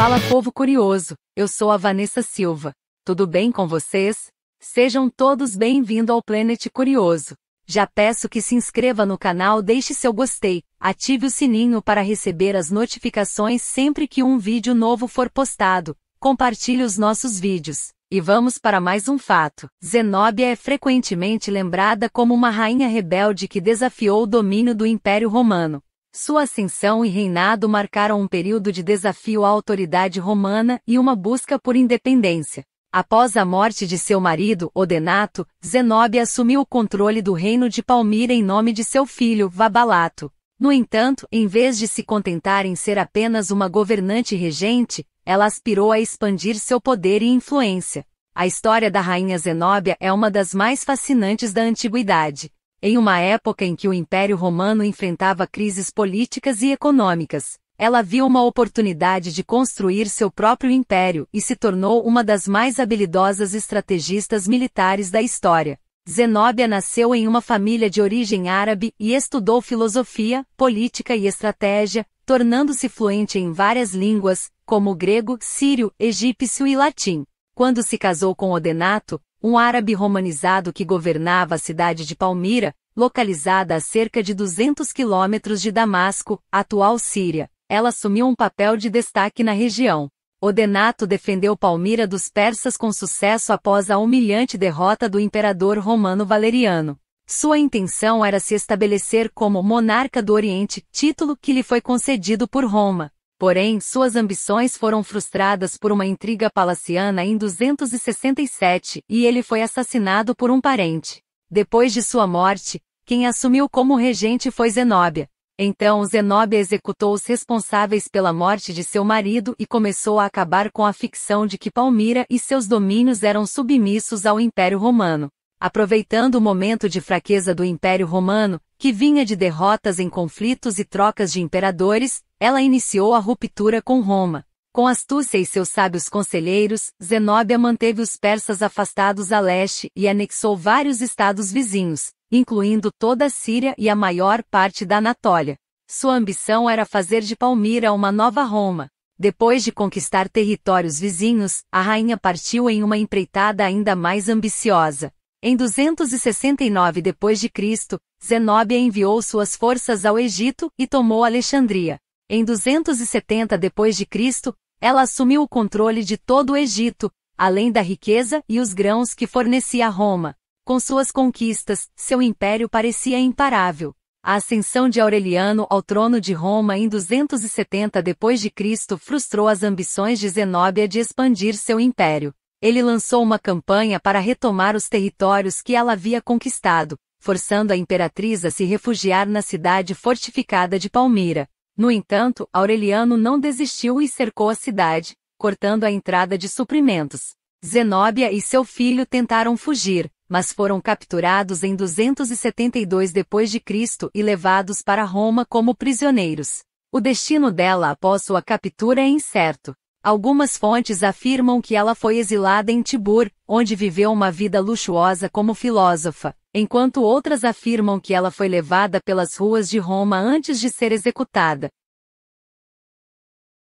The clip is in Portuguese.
Fala povo curioso, eu sou a Vanessa Silva. Tudo bem com vocês? Sejam todos bem-vindos ao Planet Curioso. Já peço que se inscreva no canal, deixe seu gostei, ative o sininho para receber as notificações sempre que um vídeo novo for postado, compartilhe os nossos vídeos. E vamos para mais um fato. Zenóbia é frequentemente lembrada como uma rainha rebelde que desafiou o domínio do Império Romano, sua ascensão e reinado marcaram um período de desafio à autoridade romana e uma busca por independência. Após a morte de seu marido, Odenato, Zenobe assumiu o controle do reino de Palmira em nome de seu filho, Vabalato. No entanto, em vez de se contentar em ser apenas uma governante regente, ela aspirou a expandir seu poder e influência. A história da rainha Zenóbia é uma das mais fascinantes da antiguidade. Em uma época em que o Império Romano enfrentava crises políticas e econômicas, ela viu uma oportunidade de construir seu próprio império e se tornou uma das mais habilidosas estrategistas militares da história. Zenóbia nasceu em uma família de origem árabe e estudou filosofia, política e estratégia, tornando-se fluente em várias línguas, como grego, sírio, egípcio e latim. Quando se casou com Odenato, um árabe romanizado que governava a cidade de Palmira, localizada a cerca de 200 quilômetros de Damasco, atual Síria. Ela assumiu um papel de destaque na região. Odenato defendeu Palmira dos persas com sucesso após a humilhante derrota do imperador romano Valeriano. Sua intenção era se estabelecer como monarca do Oriente, título que lhe foi concedido por Roma. Porém, suas ambições foram frustradas por uma intriga palaciana em 267 e ele foi assassinado por um parente. Depois de sua morte, quem assumiu como regente foi Zenóbia. Então Zenóbia executou os responsáveis pela morte de seu marido e começou a acabar com a ficção de que Palmira e seus domínios eram submissos ao Império Romano. Aproveitando o momento de fraqueza do Império Romano, que vinha de derrotas em conflitos e trocas de imperadores, ela iniciou a ruptura com Roma. Com astúcia e seus sábios conselheiros, Zenóbia manteve os persas afastados a leste e anexou vários estados vizinhos, incluindo toda a Síria e a maior parte da Anatólia. Sua ambição era fazer de Palmira uma nova Roma. Depois de conquistar territórios vizinhos, a rainha partiu em uma empreitada ainda mais ambiciosa. Em 269 d.C., Zenóbia enviou suas forças ao Egito e tomou Alexandria. Em 270 d.C., ela assumiu o controle de todo o Egito, além da riqueza e os grãos que fornecia a Roma. Com suas conquistas, seu império parecia imparável. A ascensão de Aureliano ao trono de Roma em 270 d.C. frustrou as ambições de Zenóbia de expandir seu império. Ele lançou uma campanha para retomar os territórios que ela havia conquistado, forçando a imperatriz a se refugiar na cidade fortificada de Palmira. No entanto, Aureliano não desistiu e cercou a cidade, cortando a entrada de suprimentos. Zenóbia e seu filho tentaram fugir, mas foram capturados em 272 d.C. e levados para Roma como prisioneiros. O destino dela após sua captura é incerto, Algumas fontes afirmam que ela foi exilada em Tibur, onde viveu uma vida luxuosa como filósofa, enquanto outras afirmam que ela foi levada pelas ruas de Roma antes de ser executada.